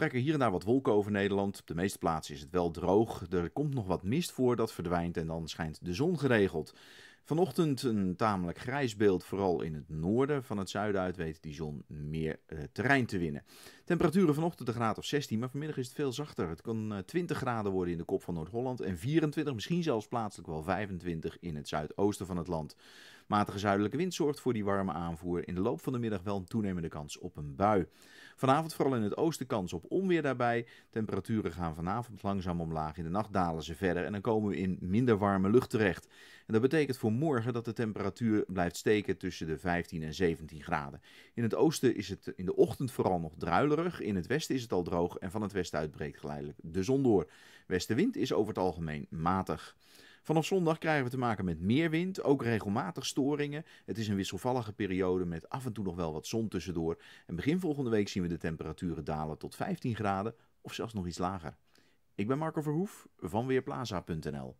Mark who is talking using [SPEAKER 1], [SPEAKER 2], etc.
[SPEAKER 1] trekken hier en daar wat wolken over Nederland. Op de meeste plaatsen is het wel droog. Er komt nog wat mist voor, dat verdwijnt en dan schijnt de zon geregeld. Vanochtend een tamelijk grijs beeld, vooral in het noorden. Van het zuiden uit weet die zon meer eh, terrein te winnen. Temperaturen vanochtend een graad of 16, maar vanmiddag is het veel zachter. Het kan 20 eh, graden worden in de kop van Noord-Holland en 24, misschien zelfs plaatselijk wel 25 in het zuidoosten van het land. Matige zuidelijke wind zorgt voor die warme aanvoer. In de loop van de middag wel een toenemende kans op een bui. Vanavond vooral in het oosten kans op onweer daarbij. Temperaturen gaan vanavond langzaam omlaag. In de nacht dalen ze verder en dan komen we in minder warme lucht terecht. En dat betekent voor morgen dat de temperatuur blijft steken tussen de 15 en 17 graden. In het oosten is het in de ochtend vooral nog druilerig. In het westen is het al droog en van het westen uit breekt geleidelijk de zon door. Westenwind is over het algemeen matig. Vanaf zondag krijgen we te maken met meer wind, ook regelmatig storingen. Het is een wisselvallige periode met af en toe nog wel wat zon tussendoor. En begin volgende week zien we de temperaturen dalen tot 15 graden of zelfs nog iets lager.
[SPEAKER 2] Ik ben Marco Verhoef van Weerplaza.nl.